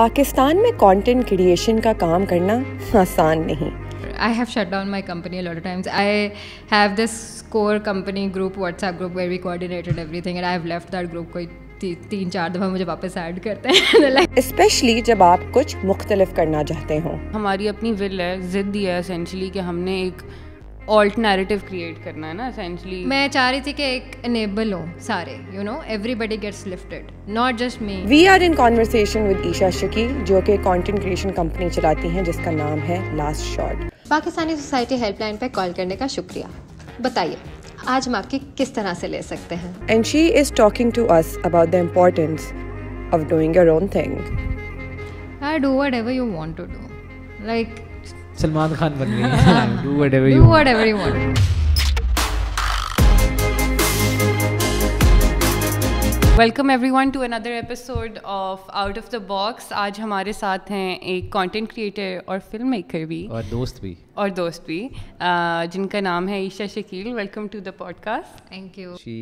पाकिस्तान में content creation का काम करना आसान नहीं I have shut down my company lot times I have this core company group WhatsApp group where we coordinated everything and I have left that group कोई तीन चार दफा मुझे वापस ऐड करते हैं स्पेशली जब आप कुछ मुख्तलिफ करना चाहते हो हमारी अपनी विल है जिद्दी है एसेंशियली कि हमने एक ऑल्ट नैरेटिव क्रिएट करना है ना एसेंशली मैं चाह रही थी कि एक एनेबल हो सारे you know everybody gets lifted not just me we are in conversation with Isha Shaki जो कि कंटेंट क्रिएशन कंपनी चलाती हैं जिसका नाम है last shot Pakistani society helpline पे कॉल करने का शुक्रिया बताइए आज हम आपकी किस तरह से ले सकते हैं and she is talking to us about the importance of doing your own thing I do whatever you want to do like Salman Khan बन गई है do whatever you whatever you want welcome everyone to another episode of out of the box आज हमारे साथ हैं एक content creator और film maker भी और दोस्त भी और दोस्त भी जिनका नाम है Isha Shakeel welcome to the podcast thank you she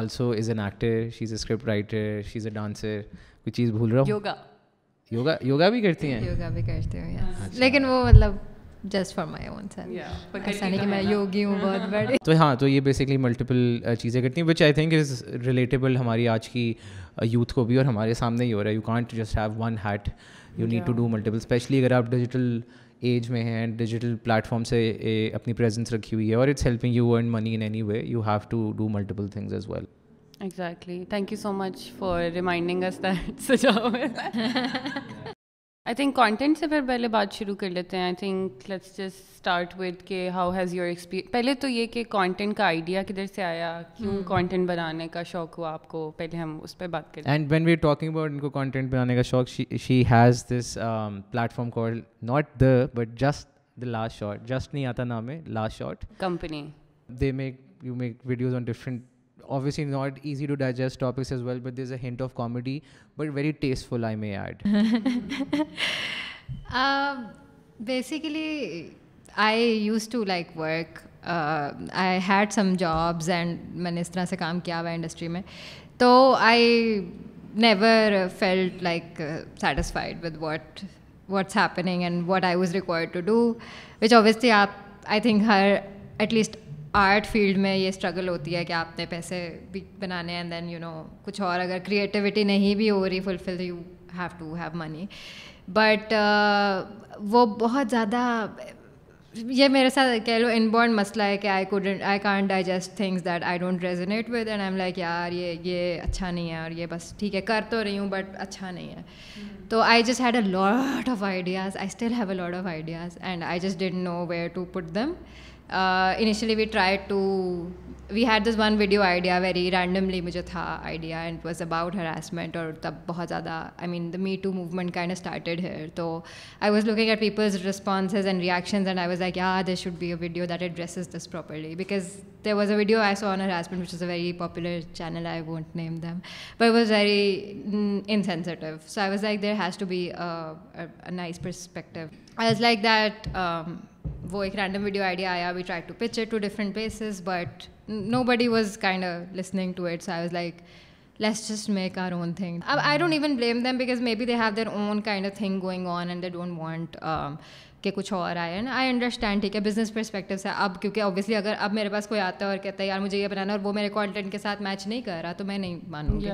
also is an actor she is a script writer she is a dancer कोई चीज़ भूल रहा हूँ योगा योगा योगा भी करती हैं योगा भी करती हूँ अच्छा। लेकिन वो मतलब जस्ट फॉर माई ओन ऐसा नहीं कि तो मैं योगी हूँ बहुत बड़ी तो हाँ तो ये बेसिकली मल्टीपल uh, चीज़ें करती हैं which I think is relatable हमारी आज की यूथ uh, को भी और हमारे सामने ही हो रहा है you can't just have one hat you need to do multiple specially अगर आप डिजिटल एज में हैं डिजिटल प्लेटफॉर्म से अपनी प्रेजेंस रखी हुई है और it's helping you earn money in any way you have to do multiple things as well Exactly. Thank you so much for reminding us that, Sajawar. I think content से फिर पहले बात शुरू कर लेते हैं I think let's just start with के how has your experience पहले तो ये कि कंटेंट का आइडिया किधर से आया क्यों कंटेंट बनाने का शौक हुआ आपको पहले हम उस पर बात करें and when we are talking about इनको कंटेंट बनाने का शौक she has this platform called not the but just the last shot just नहीं आता नाम है last shot company they make you make videos on different obviously not easy to digest topics as well, but there's a hint of comedy, but very tasteful, I may add. um, basically, I used to like work. Uh, I had some jobs and मैंने इस तरह से काम किया हुआ industry में तो I never felt like satisfied with what what's happening and what I was required to do, which obviously I think her at least art field में ये स्ट्रगल होती है कि आपने पैसे भी बनाने एंड देन यू नो कुछ और अगर क्रिएटिविटी नहीं भी हो रही fulfil you have to have money but वो बहुत ज़्यादा ये मेरे साथ कह लो इनबॉर्न मसला है कि I couldn't I can't digest things that I don't resonate with and I am like यार ये ये अच्छा नहीं है और ये बस ठीक है कर तो रही हूँ बट अच्छा नहीं है hmm. तो I just had a lot of ideas I still have a lot of ideas and I just डिट know where to put them uh, initially we tried to we had this one video idea very randomly मुझे था idea and it was about harassment और तब बहुत ज़्यादा I mean the Me Too movement kind of started here So, I was looking at people's responses and reactions and I was like yeah there should be a video that addresses this properly because there was a video I saw on harassment which is a very popular channel I won't name them but it was very mm, insensitive so I was like there has to be a, a, a nice perspective I was like that um, वो एक random video idea आया we tried to pitch it to different places but nobody was kind of listening to it so I was like let's just make our own thing I, don't even blame them because maybe they have their own kind of thing going on and they don't want um, कि कुछ और आया है ना I understand ठीक है business perspective से अब क्योंकि ऑब्वियसली अगर अब मेरे पास कोई आता है और कहता है यार मुझे ये बनाना और वो मेरे कॉन्टेंट के साथ मैच नहीं कर रहा तो मैं नहीं मानूंगी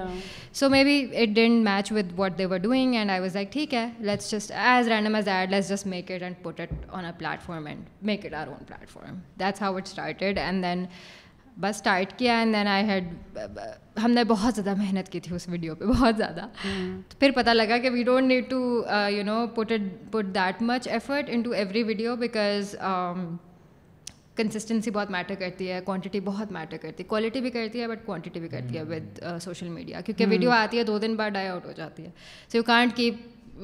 so maybe it didn't match with what they were doing and I was like ठीक है let's just as random as add let's just make it and put it on a platform and make it our own platform that's how it started and then बस start किया and then I had हमने बहुत ज़्यादा मेहनत की थी उस video पे बहुत ज़्यादा हम्म। तो फिर पता लगा कि we don't need to you know put it put that much effort into every video because consistency बहुत मैटर करती है क्वांटिटी बहुत मैटर करती है क्वालिटी भी करती है बट क्वांटिटी भी करती है विद सोशल मीडिया क्योंकि वीडियो हम्म। आती है दो दिन बाद डाई आउट हो जाती है so you can't keep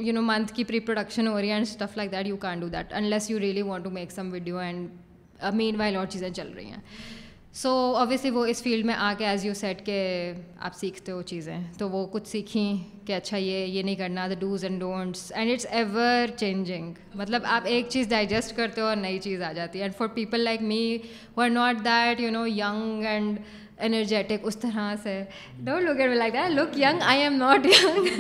you know month की प्री प्रोडक्शन हो रही है and stuff like that you can do that unless you really want to make some video and meanwhile और चीज़ें चल रही हैं सो so, ऑब्वियसली वो इस फील्ड में आके एज यू सेट के आप सीखते हो चीज़ें तो वो कुछ सीखी कि अच्छा ये ये नहीं करना the dos and don'ts and it's ever changing मतलब आप एक चीज़ डाइजेस्ट करते हो और नई चीज़ आ जाती है and for people like me were not that you know young and energetic उस तरह से don't look at like that look young I am not young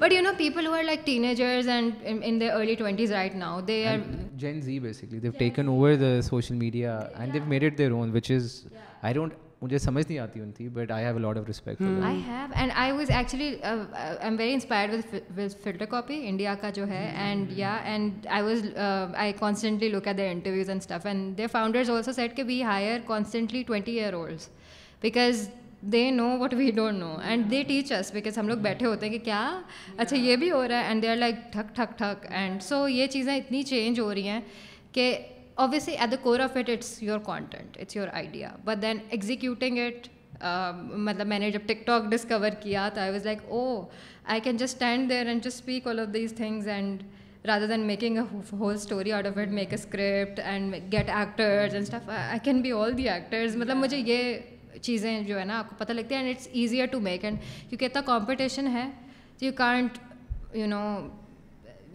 but you know people who are like teenagers and in the early twenties right now they are Gen Z basically they have taken over the social media and they have made it their own which is I don't मुझे समझ नहीं आती उनकी but I have lot of respect I have and I was actually I am very inspired with with Filter Copy India का जो है and या and I was I constantly look at the interviews and stuff and their founders also said कि we hire constantly twenty year olds because they know what we don't know and they teach us because हम लोग बैठे होते हैं कि क्या अच्छा ये भी हो रहा है एंड दे आर लाइक ठक ठक ठक एंड सो ये चीज़ें इतनी चेंज हो रही हैं कि obviously at the core of it it's your content it's your idea but then executing it um, मतलब मैंने जब टिकटॉक डिस्कवर किया तो I was like oh I can just stand there and just speak all of these things and rather than making a whole story out of it make a script and get actors and stuff i, can be all the actors मतलब मुझे ये चीज़ें जो है ना आपको पता लगती है and it's easier to make and क्योंकि इतना कॉम्पिटिशन है you can't you know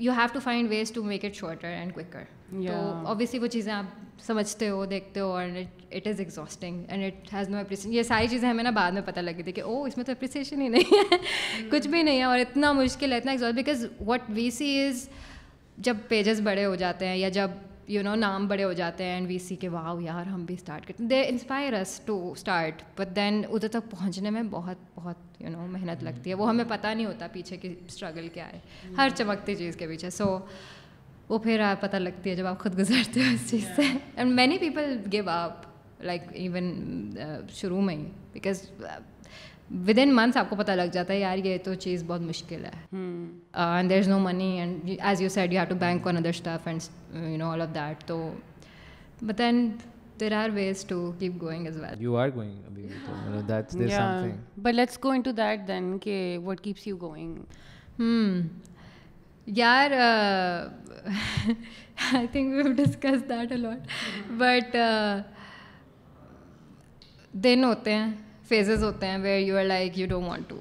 you have to find ways to make it shorter and quicker obviously तो वो चीज़ें आप समझते हो देखते हो और it is exhausting and it has no appreciation ये सारी चीज़ें हमें ना बाद में पता लगी थी कि ओ इसमें तो अप्रिसिएशन ही नहीं है कुछ भी नहीं है और इतना मुश्किल है इतना exhaust because what we see is जब पेजेस बड़े हो जाते हैं या जब यू नो नाम बड़े हो जाते हैं एंड वी सी के वाह यार हम भी स्टार्ट करते हैं they inspire us to start but then उधर तक पहुँचने में बहुत बहुत यू नो मेहनत लगती है वो हमें पता नहीं होता पीछे की स्ट्रगल क्या है हर चमकती चीज़ के पीछे सो so, वो फिर आप पता लगती है जब आप खुद गुजरते हो इस चीज़ yeah. से and many people give up like even शुरू में ही बिकॉज विद इन मंथ्स आपको पता लग जाता है यार ये तो चीज़ बहुत मुश्किल है and there is no money and as you said you have to bank on other stuff and you know all of that तो but then there are ways to keep going as well you are going Abhi, so, you know, that's there's yeah. something but let's go into that then okay what keeps you going hmm यार I think we've discussed that a lot. But uh, then होते phases होते हैं where you are like you don't want to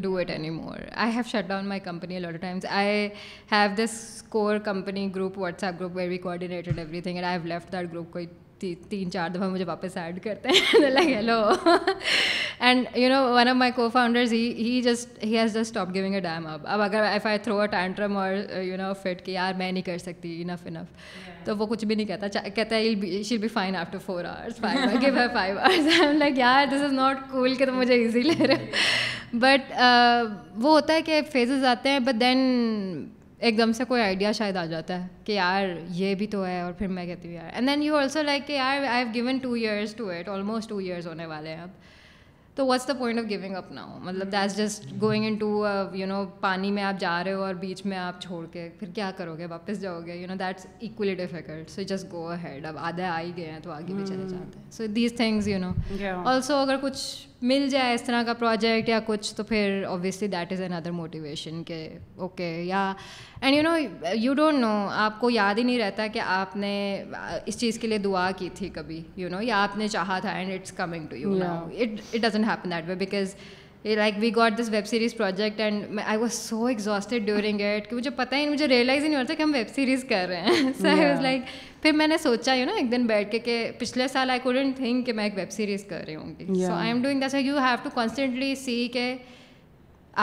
do it anymore. I have shut down my company a lot of times. I have this core company group WhatsApp group where we coordinated everything, and I've left that group quite ती, तीन चार दफ़ा मुझे वापस add करते हैं like hello and you know one of my co founders he he just he has just stop giving a damn अब अब अगर if I throw a tantrum और यू नो फिट कि यार मैं नहीं कर सकती इनफ इनफ तो वो कुछ भी नहीं कहता कहता है she'll be fine after four hours five give five hours I am like यार दिस इज़ नॉट कूल के तो मुझे ईजी ले रहे बट uh, वो होता है कि फेजेस आते हैं बट देन एकदम से कोई आइडिया शायद आ जाता है कि यार ये भी तो है और फिर मैं कहती हूँ यार and then you also like कि यार I have given two years to it almost two years होने वाले हैं अब तो what's the point of giving up now मतलब that's just going into you know पानी में आप जा रहे हो और बीच में आप छोड़ के फिर क्या करोगे वापस जाओगे you know that's equally difficult so just go ahead अब आधे आ ही गए हैं तो आगे भी चले hmm. जाते हैं so these things you know also अगर कुछ मिल जाए इस तरह का प्रोजेक्ट या कुछ तो फिर obviously that is another motivation के ओके या and you know you don't know आपको याद ही नहीं रहता कि आपने इस चीज़ के लिए दुआ की थी कभी यू you नो know, या आपने चाहा था and it's coming to you know it it doesn't happen that way because like we got this web series project and I was so exhausted during it कि मुझे पता ही नहीं मुझे realise ही नहीं होता कि हम वेब सीरीज कर रहे हैं सो आई वॉज लाइक फिर मैंने सोचा यू ना नो एक दिन बैठ के, पिछले साल आई कूडेंट थिंक कि मैं एक वेब सीरीज कर रही हूँ so I am doing that you have to constantly see के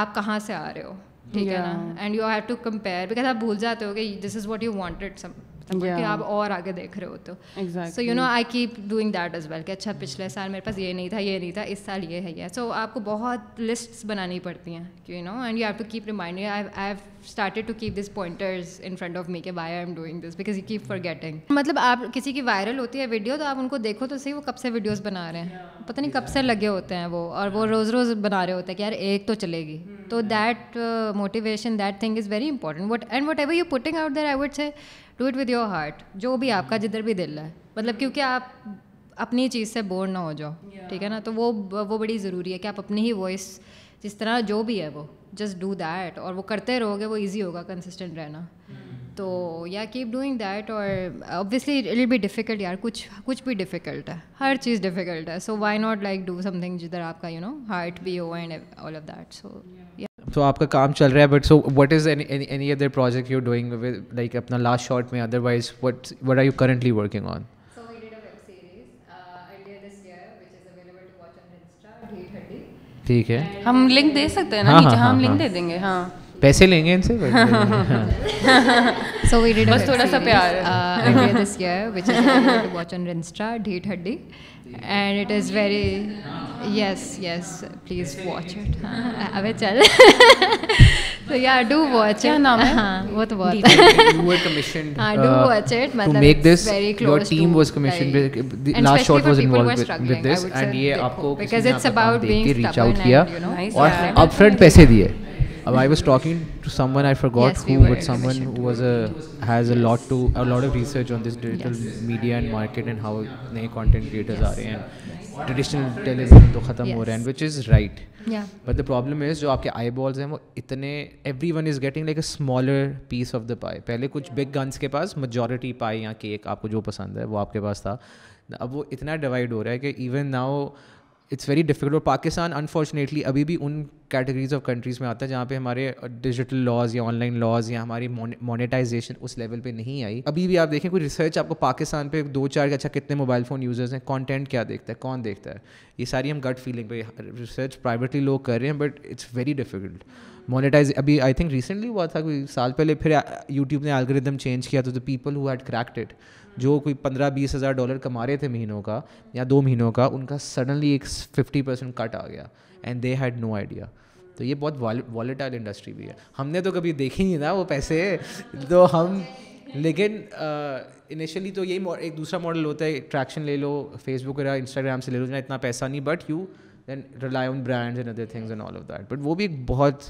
आप कहाँ से आ रहे हो ठीक है ना and you have to compare because आप भूल जाते हो कि this is what you wanted some yeah. कि आप और आगे देख रहे हो तो so you know I keep doing that as well कि अच्छा पिछले साल मेरे पास ये नहीं था ये नहीं था इस साल ये है ये सो so, आपको बहुत लिस्ट्स बनानी पड़ती हैं you know and you have to keep reminding I have started to keep this pointers in front of me के why I am doing this because you keep forgetting मतलब आप किसी की वायरल होती है वीडियो तो आप उनको देखो तो सही वो कब से वीडियोज़ बना रहे हैं yeah. पता नहीं कब से लगे होते हैं वो और वो रोज़ रोज़ बना रहे होते हैं कि यार एक तो चलेगी hmm. तो that motivation that thing is very important what and whatever you putting out I would say do it with your heart जो भी आपका जिधर भी दिल है मतलब क्योंकि आप अपनी चीज़ से बोर ना हो जाओ ठीक है ना तो वो वो बड़ी ज़रूरी है कि आप अपनी ही वॉइस जिस तरह जो भी है वो जस्ट डू दैट और वो करते रहोगे वो ईजी होगा कंसिस्टेंट रहना hmm. तो या कीप डूइंग दैट और ऑब्वियसली इट भी डिफ़िकल्ट यार कुछ कुछ भी डिफ़िकल्ट है हर चीज़ डिफ़िकल्ट है so why not like do something जिधर आपका यू नो हार्ट भी हो and all of that so तो आपका काम चल रहा है but so what is any other project you doing like अपना लास्ट शॉर्ट में otherwise what what are you currently working on ठीक है हम लिंक दे सकते हैं ना हाँ, नीचे हाँ, हम लिंक हाँ, हाँ. दे देंगे हाँ पैसे लेंगे इनसे सो वी डिड बस थोड़ा सा प्यार this year which is watch on Insta Dheeth Haddi and it is very yes yes please watch it अबे चल so yeah do watch it क्या नाम है हाँ वो तो बहुत you were commissioned हाँ do watch it मतलब to make this very close your team was commissioned the last shot was involved with, with this and ये आपको because it's about being stubborn and you know और upfront पैसे दिए Uh, I was talking to someone I forgot yes, who, we but someone who was a has a lot to a lot of research on this digital media and market and how नए content creators yes. आ रहे हैं traditional television तो ख़त्म हो रहे हैं which is right but the problem is जो आपके आई बॉल्स हैं वो इतने everyone is getting like a smaller piece of the pie पहले कुछ बिग गन्स के पास मजॉरिटी पाई या केक आपको जो पसंद है वो आपके पास था अब वो इतना डिवाइड हो रहा है कि even now it's very difficult और पाकिस्तान अनफॉर्चुनेटली अभी भी उन कैटेगरीज ऑफ कंट्रीज़ में आता है जहाँ पे हमारे डिजिटल uh, लॉज या ऑनलाइन लॉज या हमारी मोनेटाइजेशन उस लेवल पे नहीं आई अभी भी आप देखें कोई रिसर्च आपको पाकिस्तान पे दो चार के अच्छा कितने मोबाइल फ़ोन यूज़र्स हैं कॉन्टेंट क्या देखता है कौन देखता है ये सारी हम गट फीलिंग पे रिसर्च प्राइवेटली लोग कर रहे हैं but it's very difficult monetise अभी आई थिंक रिसेंटली हुआ था कोई साल पहले फिर यूट्यूब uh, ने एलग्रिदम चेंज किया तो the people who had cracked it जो कोई पंद्रह बीस हज़ार डॉलर कमा रहे थे महीनों का या दो महीनों का उनका सडनली एक फिफ्टी परसेंट कट आ गया and they had no idea तो ये बहुत वॉलेटाइल इंडस्ट्री भी है हमने तो कभी देखी नहीं ना वो पैसे तो हम लेकिन इनिशियली तो यही एक दूसरा मॉडल होता है ट्रैक्शन ले लो फेसबुक या इंस्टाग्राम से ले लो जहाँ इतना पैसा नहीं but you then rely on brands and other things and all of that but वो भी एक बहुत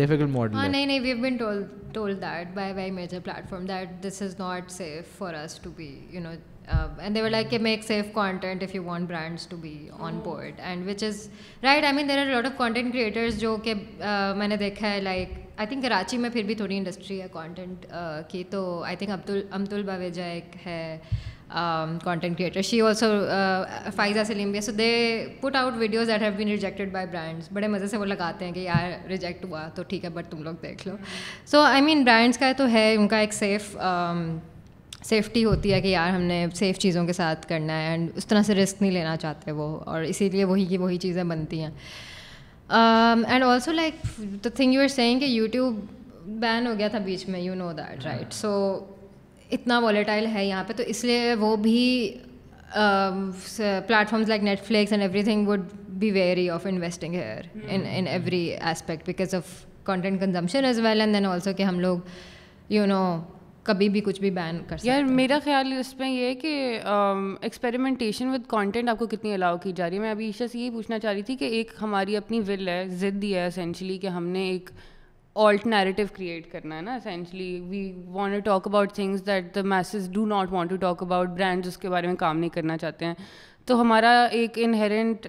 difficult model ah, no nahi, we've been told told that by by major platform that this is not safe for us to be you know uh, and they were like make safe content if you want brands to be on board and which is right i mean there are a lot of content creators jo ke uh, maine dekha hai like I think Karachi mein phir bhi thodi industry hai content. uh, की तो I think Abdul Amtul Baweja एक um, content creator. She also uh, Faiza Salimbia. So they put out videos that have been rejected by brands. बड़े मज़े से वो लगाते हैं कि यार रिजेक्ट हुआ तो ठीक है बट तुम लोग देख लो सो आई मीन ब्रांड्स का तो है उनका एक सेफ सेफ्टी um, होती है कि यार हमने सेफ चीज़ों के साथ करना है एंड उस तरह से रिस्क नहीं लेना चाहते वो और इसीलिए वही की वही चीज़ें बनती हैं and also like the thing you are saying कि यूट्यूब बैन हो गया था बीच में you know that right so इतना वॉलेटाइल है यहाँ पे तो इसलिए वो भी platforms like Netflix and everything would be very off investing here in in every aspect because of content consumption as well and then also कि हम लोग यू नो कभी भी कुछ भी बैन कर यार मेरा ख्याल इसमें ये है कि एक्सपेरिमेंटेशन विद कंटेंट आपको कितनी अलाउ की जा रही है मैं अभी ईशा से यही पूछना चाह रही थी कि एक हमारी अपनी विल है ज़िद्दी है असेंशली कि हमने एक ऑल्ट नैरेटिव क्रिएट करना है ना essentially we want to talk about things that the message do not want to talk about brands उसके बारे में काम नहीं करना चाहते हैं तो हमारा एक इनहेरेंट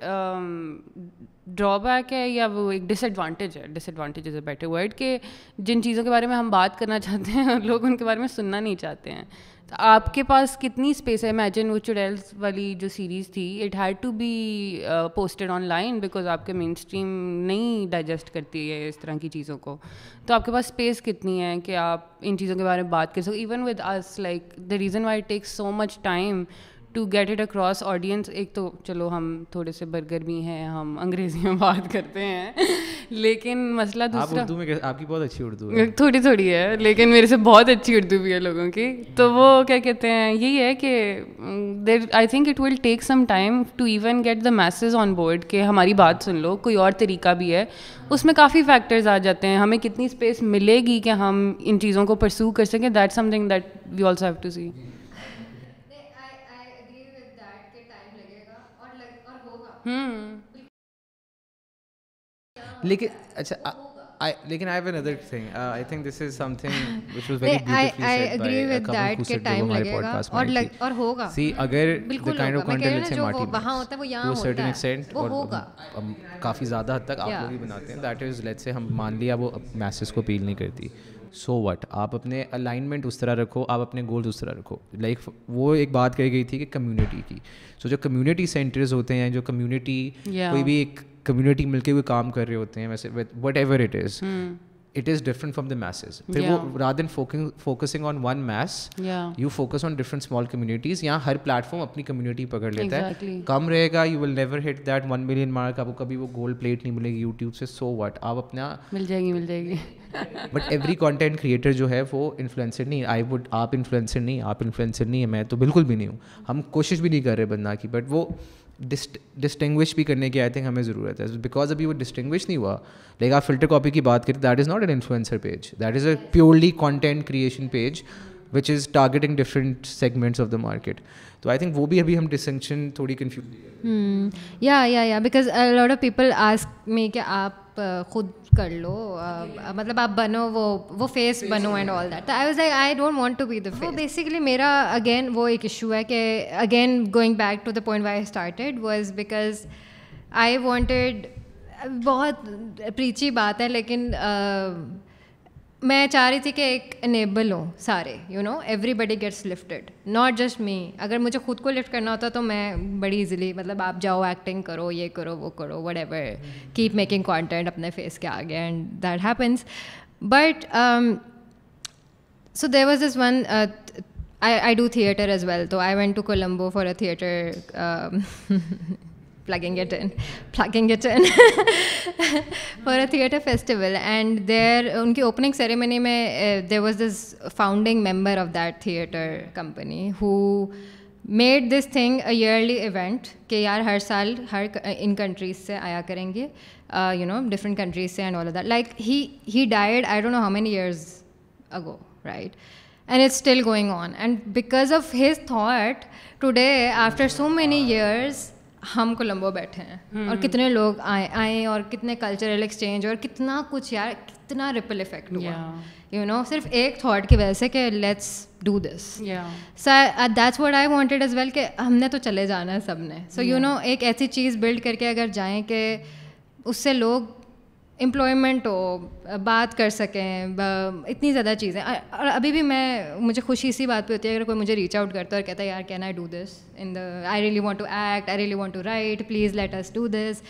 ड्रॉबैक um, है या वो एक डिसएडवांटेज है disadvantage is a better word के जिन चीज़ों के बारे में हम बात करना चाहते हैं लोग उनके बारे में सुनना नहीं चाहते हैं आपके पास कितनी स्पेस है इमेजिन वो चुड़ैल्स वाली जो सीरीज़ थी it had to be posted online because आपके मेन स्ट्रीम नहीं डाइजेस्ट करती है इस तरह की चीज़ों को तो आपके पास स्पेस कितनी है कि आप इन चीज़ों के बारे में बात कर सको even with us like the reason why takes so much time to get it across audience एक तो चलो हम थोड़े से बर्गर भी हैं हम अंग्रेजी में बात करते हैं लेकिन मसला दूसरा आप उर्दू में आपकी बहुत अच्छी उर्दू है थोड़ी थोड़ी है लेकिन मेरे से बहुत अच्छी उर्दू भी है लोगों की तो वो क्या कहते हैं यही है कि there I think it will take some time to even get the message on board कि हमारी बात सुन लो कोई और तरीका भी है उसमें काफ़ी फैक्टर्स आ जाते हैं हमें कितनी स्पेस मिलेगी कि हम इन चीज़ों को परसू कर सकें that something that we also have to see hmm. लेकिन अच्छा I, लेकिन I think this is something which was very beautifully I agree time लगेगा और और होगा See, अगर ऑफ हाँ, तो वहां होता है वो होता सर्टेन वो होगा काफी ज्यादा हद तक आप लोग भी बनाते हैं दैट इज लेट्स से हम मान लिया वो मैसेज को अपील नहीं करती सो वट आप अपने अलाइनमेंट उस तरह रखो आप अपने गोल्स उस तरह रखो लाइक like, वो एक बात कही गई थी कि कम्युनिटी की सो so, जो कम्युनिटी सेंटर्स होते हैं जो कम्युनिटी yeah. कोई भी एक कम्युनिटी मिलके हुए काम कर रहे होते हैं वैसे whatever it is it is different from the masses फिर yeah. वो rather than focusing on one mass yeah. you focus on different small communities यहाँ हर platform अपनी community पकड़ लेता exactly. है कम रहेगा you will never hit that one million mark आपको कभी वो gold plate नहीं मिलेगी YouTube से so what आप अपना मिल जाएगी मिल जाएगी बट एवरी कंटेंट क्रिएटर जो है वो इन्फ्लुएंसर नहीं आई वुड आप इन्फ्लुएंसर नहीं आप इन्फ्लुएंसर नहीं है मैं तो बिल्कुल भी नहीं हूँ हम कोशिश भी नहीं कर रहे बंदा की बट वो डिस्टिंग्विश भी करने की आई थिंक हमें ज़रूरत है बिकॉज अभी वो डिस्टिंग्विश नहीं हुआ लाइक आप फिल्टर कॉपी की बात करें that is not an influencer page that is a purely content creation page which is targeting different segments of the market तो आई थिंक वो भी अभी हम डिस्टिंक्शन थोड़ी कन्फ्यूज या या या because lot of people ask me कि आप आप खुद कर लो मतलब आप बनो वो वो फेस बनो and all that I was like I don't want to be the face basically मेरा अगेन वो एक इशू है कि again going back to the point why I started was because I wanted बहुत प्रीची बात है लेकिन uh, मैं चाह रही थी कि एक इनेबल हो सारे you know everybody gets lifted not just me अगर मुझे खुद को लिफ्ट करना होता तो मैं बड़ी इजीली मतलब आप जाओ एक्टिंग करो ये करो वो करो whatever keep making content अपने फेस के आगे and that happens but so there was is one I I do theatre as well तो I went to Colombo for a theatre plugging it in plugging it in for a theater festival and their unki opening ceremony mein, uh, there was this founding member of that theater company who made this thing a yearly event कि यार हर साल हर इन countries uh, से आया करेंगे you know different countries से all of that. Like he he died, I don't know how many years ago, right? and it's still going on and because of his thought today after so many years हम कोलम्बो बैठे हैं hmm. और हम्म। कितने लोग आए आए और कितने कल्चरल एक्सचेंज और कितना कुछ यार कितना रिपल इफेक्ट हुआ यू नो सिर्फ एक थॉट की वजह से कि let's do this that's what I wanted as well कि हमने तो चले जाना है सब ने सो यू नो एक ऐसी चीज़ बिल्ड करके अगर जाएं कि उससे लोग एम्प्लॉयमेंट हो बात कर सकें इतनी ज़्यादा चीज़ें और अभी भी मैं मुझे खुशी इसी बात पे होती है अगर कोई मुझे रीच आउट करता है और कहता है यार can I do this in the I really want to act I really want to write please let us do this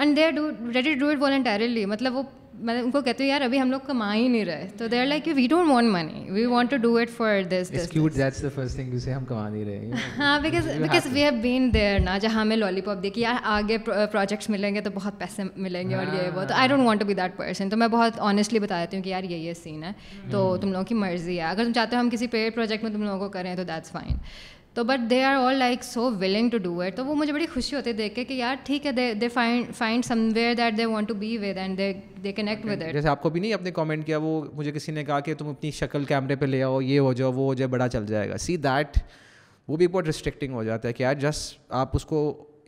and they are do ready do it voluntarily मतलब वो मैं मतलब उनको कहती हूँ यार अभी हम लोग कमा ही नहीं रहे तो there like we don't want money we want to do it for this this cute that's the first thing you से हम कमा नहीं रहे हां because because we have been there ना जहां हमें लॉलीपॉप देखी यार आगे प्रोजेक्ट्स uh, मिलेंगे तो बहुत पैसे मिलेंगे और ये वो तो I don't want to be that person तो मैं बहुत ऑनेस्टली बता देती हूँ कि यार ये ये सीन है तो hmm. तुम लोगों की मर्जी है अगर तुम चाहते हो हम किसी पेड प्रोजेक्ट में तुम लोगों को करें तो दैट्स फाइन तो but they are all like so willing to do it तो वो मुझे बड़ी खुशी होती है देख के कि यार ठीक है they they find find somewhere that they want to be with and they they connect with it जैसे आपको भी नहीं अपने कमेंट किया वो मुझे किसी ने कहा कि तुम अपनी शक्ल कैमरे पे ले आओ ये हो जाओ वो हो जाए बड़ा चल जाएगा सी दैट वो भी बहुत रिस्ट्रिक्टिंग हो जाता है कि यार जस्ट आप उसको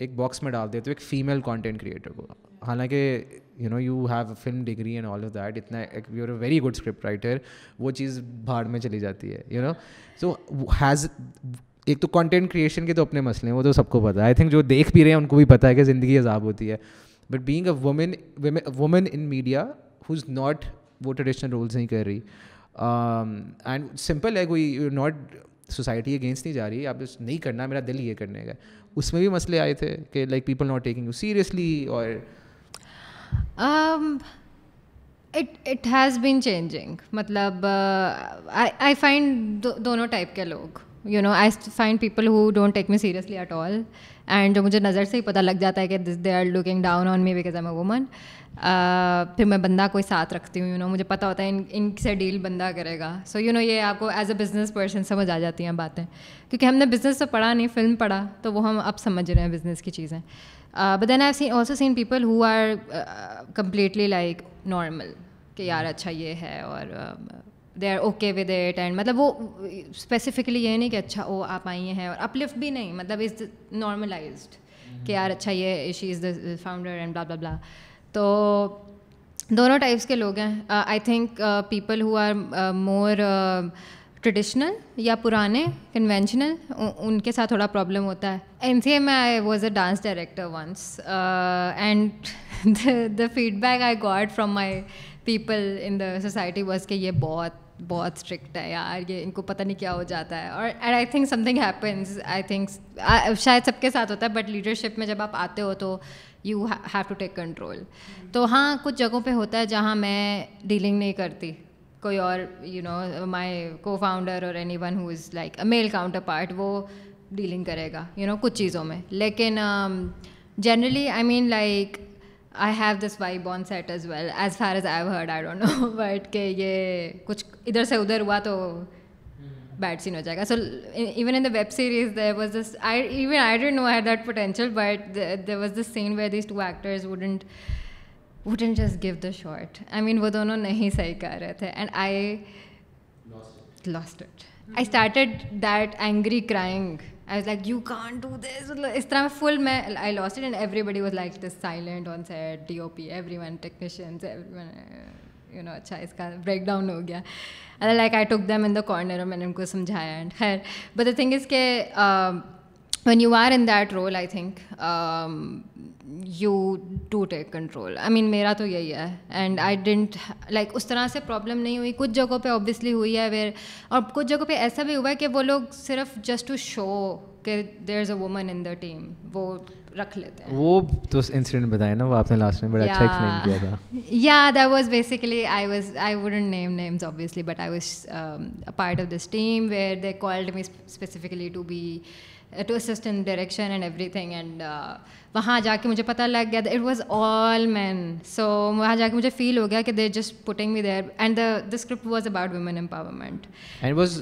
एक बॉक्स में डाल देते हो एक फीमेल कॉन्टेंट क्रिएटर को हालांकि you know you have film degree and all of that इतना एक you are a very good script writer वो चीज़ भाड़ में चली जाती है यू नो सो हैज़ एक तो कंटेंट क्रिएशन के तो अपने मसले हैं वो तो सबको पता है आई थिंक जो देख भी रहे हैं उनको भी पता है कि ज़िंदगी अजाब होती है but being a women women in media who is not वो ट्रेडिशनल रोल्स नहीं कर रही एंड um, सिंपल है कोई नॉट सोसाइटी अगेंस्ट नहीं जा रही आप नहीं करना मेरा दिल ये करने का उसमें भी मसले आए थे कि like people not taking you seriously और it it has been changing मतलब आई uh, फाइंड दोनों टाइप के लोग you know I find people who don't take me seriously at all and जो मुझे नज़र से ही पता लग जाता है कि this they are looking down on me because I am a woman फिर मैं बंदा कोई साथ रखती हूँ यू नो मुझे पता होता है इन इनसे डील बंदा करेगा सो यू नो ये आपको एज अ बिज़नेस पर्सन समझ आ जाती हैं बातें क्योंकि हमने बिज़नेस तो पढ़ा नहीं फिल्म पढ़ा तो वो हम अब समझ रहे हैं बिज़नेस की चीज़ें but then I see also seen people who are completely like normal कि यार hmm. अच्छा ये है और uh, they are okay with it and मतलब वो स्पेसिफिकली ये नहीं कि अच्छा ओ आप आई हैं और अपलिफ्ट भी नहीं मतलब इज़ नॉर्मलाइज mm-hmm. कि यार अच्छा ये she is the founder and blah blah blah तो दोनों टाइप्स के लोग हैं I think people who are more traditional या पुराने कन्वेंशनल उनके साथ थोड़ा प्रॉब्लम होता है एन सी ए में I was a dance director once and the feedback I got from my people in the society was के ये बहुत बहुत स्ट्रिक्ट है यार ये इनको पता नहीं क्या हो जाता है और and I think something happens I think शायद सबके साथ होता है बट लीडरशिप में जब आप आते हो तो you have to take control तो हाँ कुछ जगहों पे होता है जहाँ मैं डीलिंग नहीं करती कोई और you know my cofounder और anyone who is like a male counterpart वो डीलिंग करेगा यू you नो know, कुछ चीज़ों में लेकिन generally I mean like I have this vibe on set as well as far as I heard I don't know but के ये कुछ इधर से उधर हुआ तो बैड हम्म। सीन हो जाएगा so even in the web series there was this I even I don't know have that potential but there was this scene where this two actors wouldn't wouldn't just give the shot I mean वो दोनों नहीं सही कर रहे थे and I lost it I started that angry crying I was like, you can't do this. इस तरह मैं full मैं I lost it and everybody was like this silent on set, DOP, everyone, technicians, everyone. You know अच्छा इसका breakdown हो गया like I took them in the corner और मैंने उनको समझाया एंड खैर बट द थिंग इज़ के when you are in that role, I think um, you do take control. I mean, मेरा तो यही है and I didn't like उस तरह से problem नहीं हुई कुछ जगहों पे obviously हुई है where और कुछ जगहों पे ऐसा भी हुआ है कि वो लोग सिर्फ just to show that there's a woman in the team वो रख लेते हैं वो तो incident बताया ना वो आपने last में बड़ा अच्छा explain किया था yeah that was basically I was I wouldn't name names obviously but I was um, a part of this team where they called me specifically to be to assist in direction and everything and वहाँ जाके मुझे पता लग गया it was all man so वहाँ जाके मुझे feel हो गया कि there just putting me there and the script was about women empowerment and was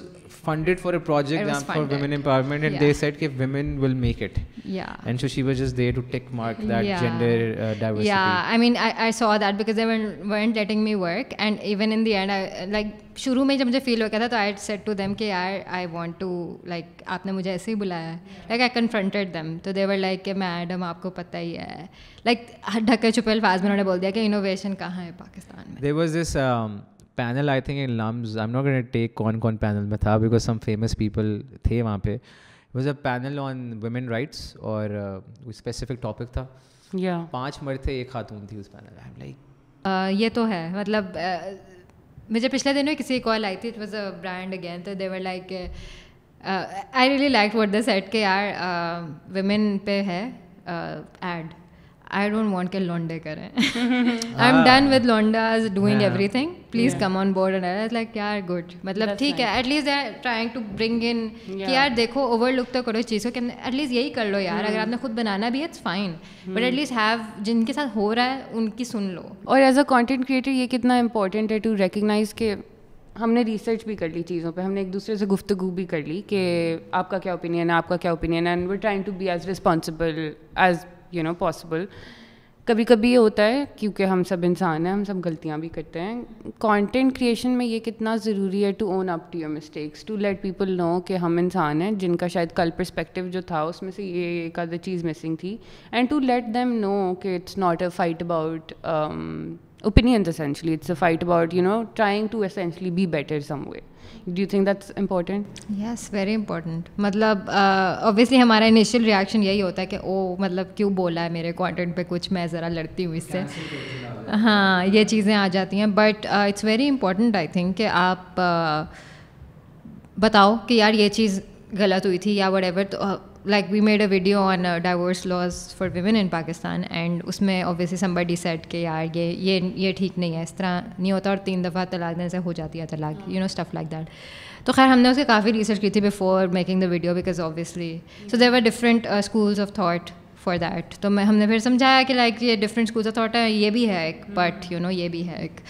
funded for a project for women empowerment and yeah. they said that women will make it yeah and so she was just there to tick mark that yeah. gender uh, diversity yeah i mean I, I saw that because they weren't, letting me work and even in the end i like शुरू में जब मुझे feel हो गया था तो आई set to them कि यार आई वांट टू लाइक आपने मुझे ऐसे ही बुलाया है लाइक आई कन्फ्रंटेड देम तो देवर लाइक कि मैडम आपको पता ही है लाइक ढके छुपे अल्फाज में उन्होंने बोल दिया कि इनोवेशन कहाँ है पाकिस्तान में there was this panel I think in LUMS I am not going to take कौन कौन पैनल में था बिकॉज सम फेमस पीपल थे वहाँ पे was a panel on women rights और स्पेसिफिक uh, टॉपिक था yeah. पाँच मर्द थे एक खातून थी उस पैनल आई एम लाइक ये तो है मतलब uh, मुझे पिछले दिनों किसी एक कॉल आई थी it was a brand again तो there like I really like what the set के यार वेमेन uh, पे है ad uh, I don't want के लॉन्डे करें आई एम डन विद लॉन्डाज doing thing please come on board and I like यार गुड मतलब ठीक है at least I trying to bring in कि यार देखो ओवर लुक तो करो इस चीज़ को कि एटलीस्ट यही कर लो यार अगर hmm. आपने खुद बनाना भी है it's fine but at least have जिनके साथ हो रहा है उनकी सुन लो और एज अ कॉन्टेंट क्रिएटर ये कितना इंपॉर्टेंट है टू रिकगनाइज के हमने रिसर्च भी कर ली चीज़ों पे हमने एक दूसरे से गुफ्तगु भी कर ली कि आपका क्या ओपिनियन है आपका क्या ओपिनियन है and we trying to be as responsible as you know possible कभी कभी ये होता है क्योंकि हम सब इंसान हैं हम सब गलतियाँ भी करते हैं कंटेंट क्रिएशन में ये कितना ज़रूरी है to own up to your mistakes to let people know कि हम इंसान हैं जिनका शायद कल पर्सपेक्टिव जो था उसमें से ये एक आधा चीज़ मिसिंग थी and to let them know कि it's not a fight about opinions essentially it's a fight about you know trying to essentially be better some way do you think that's important yes very important मतलब obviously uh, हमारा initial reaction यही होता है कि ओ मतलब क्यों बोला है मेरे कॉन्टेंट पे कुछ मैं ज़रा लड़ती हूँ इससे हाँ ये चीज़ें आ जाती हैं but it's very important I think कि आप uh, बताओ कि यार ये चीज़ गलत हुई थी या वट तो uh, like we made a video on divorce laws for women in Pakistan and उसमें obviously somebody सेट कि यार ये ये ये ठीक नहीं है इस तरह नहीं होता और तीन दफ़ा तलाक देने से हो जाती है तलाक you know stuff like that तो खैर हमने उसकी काफ़ी रिसर्च की थी before making the video because obviously so there are different schools of thought for that तो मैं हमने फिर समझाया कि लाइक ये डिफरेंट स्कूल्स ऑफ थाट है ये भी है एक बट यू नो ये भी है एक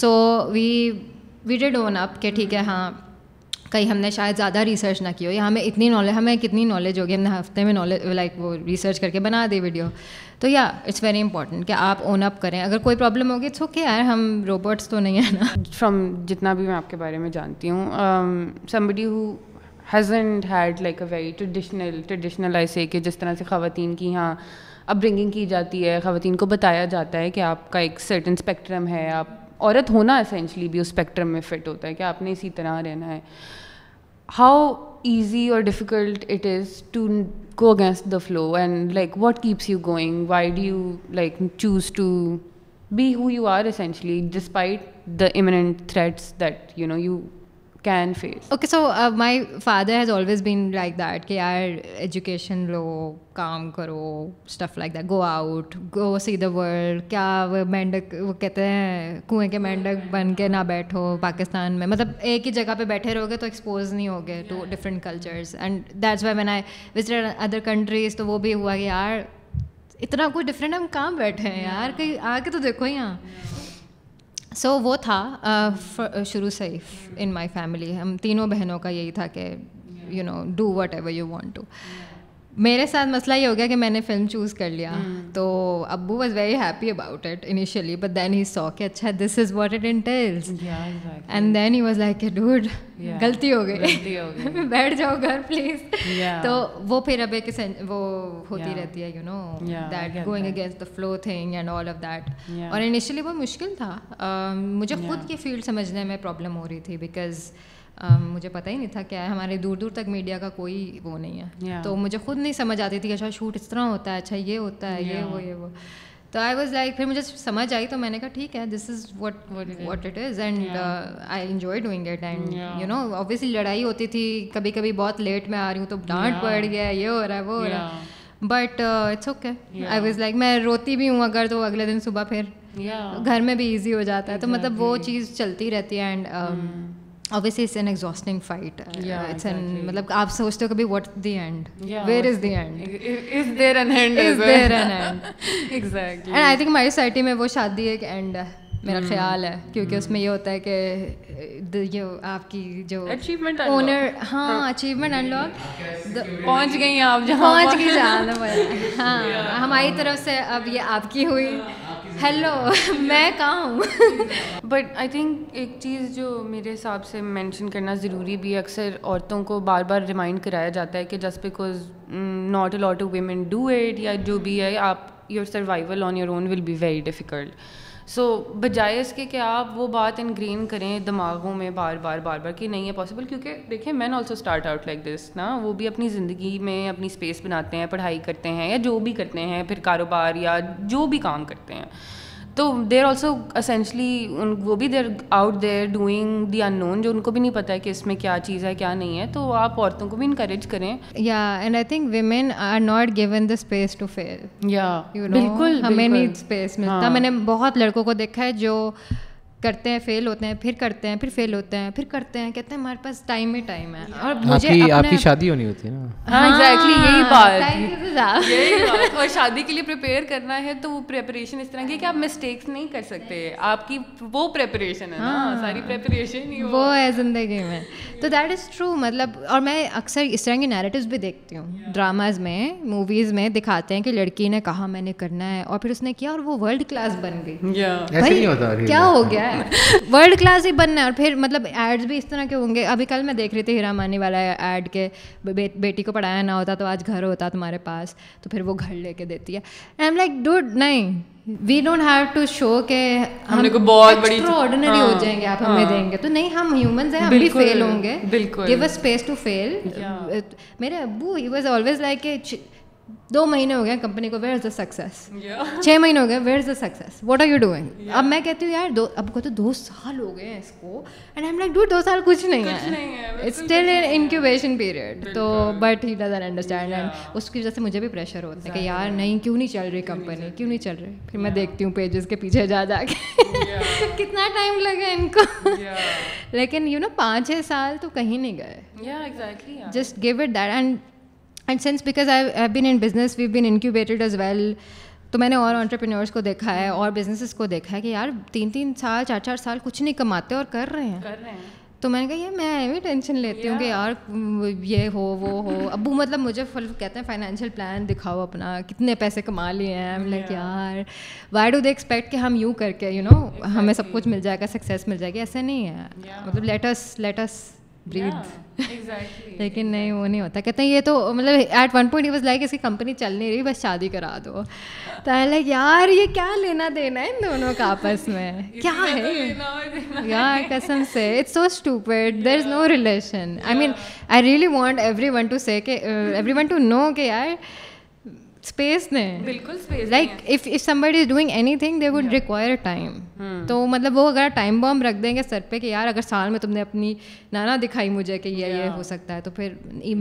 so we we did own up के ठीक है हाँ कहीं हमने शायद ज़्यादा रिसर्च ना की हो या हमें इतनी नॉलेज हमें कितनी नॉलेज होगी हमने हफ्ते में नॉलेज लाइक वो रिसर्च करके बना दी वीडियो तो या इट्स वेरी इंपॉर्टेंट कि आप ओन अप करें अगर कोई प्रॉब्लम होगी इट्स ओके यार हम रोबोट्स तो नहीं है ना फ्रॉम जितना भी मैं आपके बारे में जानती हूँ somebody who hasn't had like a very traditional traditional ऐसे कि जिस तरह से ख़वान की यहाँ अपब्रिंगिंग की जाती है ख़वान को बताया जाता है कि आपका एक सर्टन स्पेक्ट्रम है आप औरत होना असेंशली भी उस स्पेक्ट्रम में फिट होता है कि आपने इसी तरह रहना है हाउ ईजी और difficult it is to go against the flow and like what keeps you going why do you like choose to be who you are essentially despite the imminent threats that you know you can face. Okay so my father has always been like that कि यार education लो काम करो stuff like that go out go see the world क्या वो मेंढक वो कहते हैं कुएं के मेंढक बन के ना बैठो पाकिस्तान में मतलब एक ही जगह पे बैठे रहोगे तो एक्सपोज नहीं होगे to different cultures and that's why man I visited other countries तो वो भी हुआ कि यार इतना कुछ डिफरेंट हम कहाँ बैठे हैं यार कहीं आके तो देखो यहाँ सो so, वो था uh, uh, शुरू से ही इन माई फैमिली हम तीनों बहनों का यही था कि you know do whatever you want to मेरे साथ मसला ये हो गया कि मैंने फिल्म चूज़ कर लिया hmm. तो अब्बू was very happy about it initially but then he saw कि अच्छा this is what it entails and then he was like dude गलती हो गई बैठ जाओ घर प्लीज तो वो फिर अब एक वो होती रहती है you know that going against the flow thing and all of that और इनिशियली वो मुश्किल था मुझे खुद की फील्ड समझने में प्रॉब्लम हो रही थी बिकॉज Um, मुझे पता ही नहीं था क्या है हमारे दूर दूर तक मीडिया का कोई वो नहीं है yeah. तो मुझे खुद नहीं समझ आती थी अच्छा शूट इस तरह होता है अच्छा ये होता है yeah. ये वो ये वो तो आई वॉज लाइक फिर मुझे समझ आई तो मैंने कहा ठीक है this is what what it is and I enjoy doing it and you know obviously लड़ाई होती थी कभी कभी बहुत लेट में आ रही हूँ तो डांट yeah. पड़ गया ये हो रहा है वो हो रहा है but it's okay I was like मैं रोती भी हूँ अगर तो अगले दिन सुबह फिर yeah. घर में भी ईजी हो जाता है तो मतलब वो चीज़ चलती रहती है and obviously it's an exhausting fight uh, yeah it's exactly. an matlab aap sochte ho kabhi what the end yeah, where is the end is, is there an end is there an end exactly and i think my society mein wo shaadi ek end hai मेरा hmm. ख्याल है क्योंकि hmm. उसमें ये होता है कि ये आपकी जो अचीवमेंट ओनर हाँ अचीवमेंट अनलॉक पहुंच गई आप जहाँ पहुंच गई हाँ हमारी तरफ से अब ये आपकी हुई हेलो मैं कहाँ हूँ बट आई थिंक एक चीज़ जो मेरे हिसाब से मेंशन करना ज़रूरी भी है अक्सर औरतों को बार बार रिमाइंड कराया जाता है कि just because not a lot of women do it या जो भी है आप your survival on your own will be very difficult so so, बजाय इसके कि आप वो बात इनग्रीन करें दिमागों में बार बार बार बार कि नहीं है पॉसिबल क्योंकि देखिए man also start out like this ना वो भी अपनी ज़िंदगी में अपनी स्पेस बनाते हैं पढ़ाई करते हैं या जो भी करते हैं फिर कारोबार या जो भी काम करते हैं तो देर ऑल्सो असेंशली उन वो भी there out there doing the unknown जो उनको भी नहीं पता है कि इसमें क्या चीज़ है क्या नहीं है तो आप औरतों को भी इंकरेज करें या and I think women are not given the space to fail या बिल्कुल हमें नहीं स्पेस हाँ। मिलता मैंने बहुत लड़कों को देखा है जो करते हैं फेल होते हैं फिर करते हैं फिर फेल होते हैं फिर करते हैं कहते हैं हमारे पास टाइम ही टाइम है और हाँ, मुझे आपकी, आपकी शादी होनी होती है ना हाँ एग्जैक्टली exactly, यही हाँ, बात तो यही बात और शादी के लिए प्रिपेयर करना है तो वो प्रेपरेशन इस तरह की कि आप मिस्टेक्स नहीं कर सकते आपकी वो प्रेपरेशन है हाँ, ना सारी प्रेपरेशन ही वो है ज़िंदगी में तो दैट इज़ ट्रू मतलब और मैं अक्सर इस तरह के नैरेटिव्स भी देखती हूँ ड्रामाज में मूवीज़ में दिखाते हैं कि लड़की ने कहा मैंने करना है और फिर उसने किया और वो वर्ल्ड क्लास बन गई क्या हो गया वर्ल्ड क्लास ही बनना है और फिर मतलब एड्स भी इस तरह के होंगे अभी कल मैं देख रही थी हीरा मानी वाला एड के बे, बेटी को पढ़ाया ना होता तो आज घर होता तुम्हारे पास तो फिर वो घर लेके देती है आई एम लाइक डूड नहीं we don't have to show के हमने को बहुत बड़ी ऑर्डिनरी हो हाँ, जाएंगे आप हमें हाँ। देंगे तो नहीं हम ह्यूमंस हैं हम भी फेल होंगे give a space to fail मेरे अबू ही वाज ऑलवेज लाइक दो महीने हो गए कंपनी को वेयर इज़ द सक्सेस छः महीने हो गए where is the success what are you doing अब मैं कहती हूँ यार दो अब कहते तो दो साल हो गए हैं इसको and I am like do दो साल कुछ नहीं है it's still in incubation period तो but he doesn't understand and उसकी वजह से मुझे भी प्रेशर होता है कि यार नहीं क्यों नहीं चल रही कंपनी क्यों नहीं चल रही फिर मैं देखती हूँ पेजेस के पीछे जा जाके तो कितना टाइम लगे इनको लेकिन यू नो पाँच छः साल तो कहीं नहीं गए just give it that and and since because I have been in business we been incubated as well तो मैंने और ऑन्टरप्रीनियोर्स को देखा है और बिजनेसेस को देखा है कि यार तीन तीन साल चार चार साल कुछ नहीं कमाते और कर रहे हैं कर रहे हैं तो मैंने कहा ये मैं भी टेंशन लेती yeah. हूँ कि यार ये हो वो हो अबू मतलब मुझे फुल कहते हैं फाइनेंशियल प्लान दिखाओ अपना कितने पैसे कमा लिए हैं लाइक यार वाई डू दे एक्सपेक्ट कि हम यूँ करके you you know know, exactly. हमें सब कुछ मिल जाएगा सक्सेस मिल जाएगी ऐसे नहीं है yeah. मतलब लेटस लेटस ब्रीद लेकिन नहीं वो नहीं होता कहते हैं ये तो मतलब at one point was like इसकी कंपनी चल नहीं रही बस शादी करा दो तो आई लाइक यार ये क्या लेना देना है इन दोनों का आपस में क्या तो है यार कसम से it's so stupid there is no relation I mean I really want everyone to say everyone to know के यार स्पेस नहीं बिल्कुल space like if if somebody is doing anything they would require time तो मतलब वो अगर time bomb रख देंगे सर पे कि यार अगर साल में तुमने अपनी नाना दिखाई मुझे कि ये ये हो सकता है तो फिर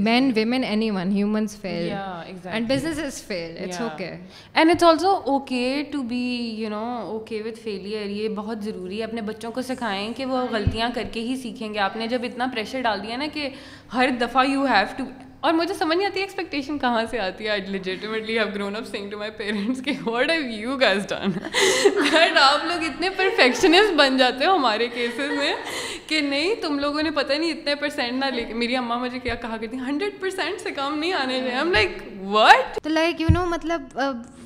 man women anyone human fail and business is fail it's okay and it's also okay to be you know okay with failure ये बहुत ज़रूरी है अपने बच्चों को सिखाएं कि वो गलतियाँ करके ही सीखेंगे आपने जब इतना प्रेशर डाल दिया ना कि हर दफ़ा यू हैव टू और मुझे समझ नहीं आती एक्सपेक्टेशन कहाँ से आती है legitimately have grown up saying to my parents के what have you guys done but आप लोग इतने परफेक्शनिस्ट बन जाते हो हमारे केसेस में कि नहीं तुम लोगों ने पता नहीं इतने परसेंट ना लेके मेरी अम्मा मुझे क्या कहा करती हंड्रेड परसेंट से कम नहीं आने चाहिए हम like what like you know मतलब uh,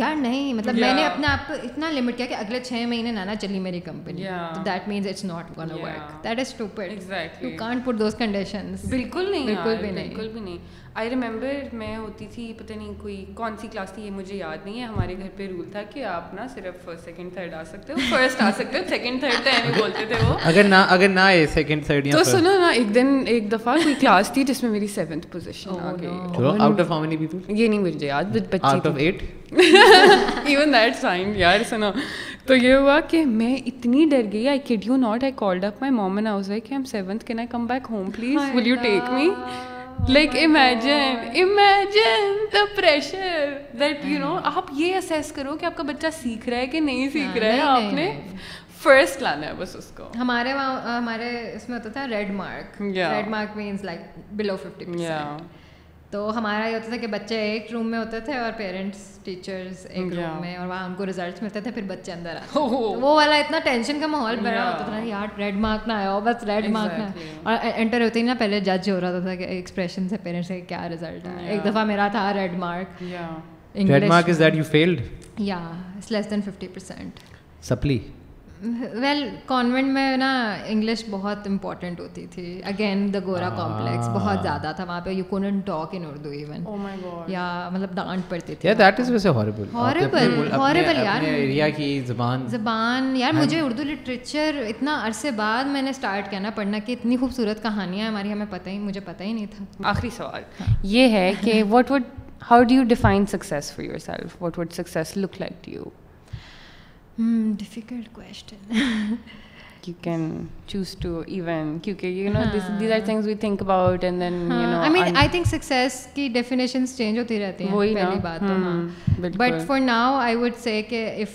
यार नहीं मतलब yeah. मैंने अपने आप को इतना लिमिट किया कि अगले छह महीने नाना चली मेरी company that mean it's not gonna work that is stupid you can't put those conditions बिल्कुल नहीं बिल्कुल भी नहीं बिल्कुल भी नहीं आई रिमेंबर मैं होती थी पता नहीं कोई कौन सी क्लास थी ये मुझे याद नहीं है हमारे घर पे रूल था कि आप ना सिर्फ सेकंड थर्ड आ सकते हो फर्स्ट आ सकते हो सेकंड थर्ड तो एम बोलते थे वो अगर ना अगर ना आए सेकंड थर्ड या तो सुनो ना एक दिन एक दफा कोई क्लास थी जिसमें मेरी सेवंथ पोजीशन आ oh, गई चलो out of how many people ये नहीं मुझे याद बट बच्चे out of 8 even that sign यार सुनो तो ये हुआ कि मैं इतनी डर गई I kid you not I called up my mom and I was like I am 7th can I come back home please will you take me like imagine imagine the pressure that you know आप ये assess करो कि आपका बच्चा सीख रहा है कि नहीं सीख हाँ, रहा है आपने फर्स्ट लाना है बस उसको हमारे वहाँ हमारे इसमें होता था red mark red mark means like below fifty तो हमारा ये होता था कि बच्चे एक रूम में होते थे और पेरेंट्स टीचर्स एक रूम में और वहाँ हमको रिजल्ट्स मिलते थे फिर बच्चे अंदर आते तो वो वाला इतना टेंशन का माहौल बना होता था यार रेड मार्क ना आया हो बस रेड मार्क ना और एंटर होते ही ना पहले जज हो रहा था कि एक्सप्रेशन से पेरेंट्स का क्या रिजल्ट आया एक दफ़ा मेरा था red mark red mark is that you failed या it's less than 50% supply well convent में ना इंग्लिश बहुत इंपॉर्टेंट होती थी अगेन द गोरा कॉम्प्लेक्स बहुत ज़्यादा था वहाँ पे you can't talk in Urdu even या मतलब डांट पड़ती थी दैट इज वैसे हॉरिबल हॉरिबल हॉरिबल यार एरिया की ज़बान ज़बान यार मुझे उर्दू लिटरेचर इतना अरसे बाद मैंने स्टार्ट किया ना पढ़ना कि इतनी खूबसूरत कहानियाँ हमारी हमें पता ही मुझे पता ही नहीं था आखिरी सवाल हाँ. ये है कि what would how do you define success for yourself what would success look like to you Hmm, difficult question. you can choose to even क्योंकि you know this, these are things we think about and then you know I mean I think success की definitions change होती रहती हैं वही पहली बात तो हाँ but for now I would say कि if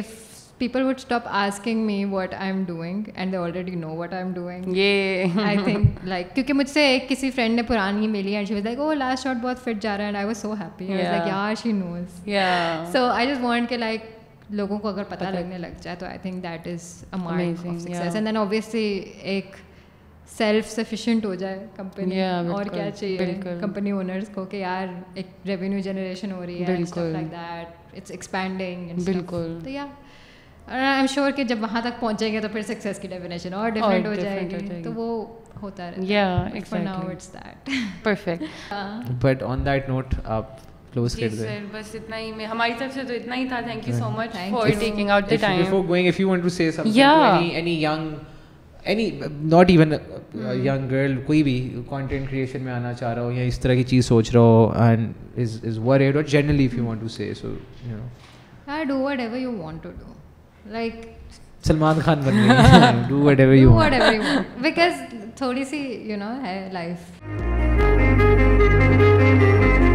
if people would stop asking me what I'm doing and they already know what I'm doing. Yeah. I think like क्योंकि मुझसे एक किसी friend ने पुरानी मिली and she was like oh last shot बहुत fit जा रहा है and I was so happy. Yeah. I was like yeah she knows. Yeah. So I just want के like लोगों को अगर पता लगने लग जाए तो I think that is a mark Amazing, of success yeah. and then obviously एक सेल्फ सफिशिएंट हो जाए कंपनी yeah, और क्या चाहिए कंपनी ओनर्स को कि यार एक रेवेन्यू जनरेशन हो रही है लाइक दैट इट्स एक्सपैंडिंग बिल्कुल तो या आई एम श्योर कि जब वहाँ तक पहुँचेंगे तो फिर सक्सेस की डेफिनेशन और डिफरेंट oh, हो जाएगी तो वो होता रहता yeah, है या for now it's that perfect yeah. हाँ। आप close कर बस इतना ही मैं हमारी तरफ से तो इतना ही था thank you so much for taking out the time before going if you want to say something any any young any not even young girl कोई भी क्रिएशन में आना चाह रहा हो या इस तरह की चीज़ सोच रहा हो एंड इज इज और generally if you to say so you know do whatever you to do like Salman Khan बन गए do whatever you want because थोड़ी सी यू नो है लाइफ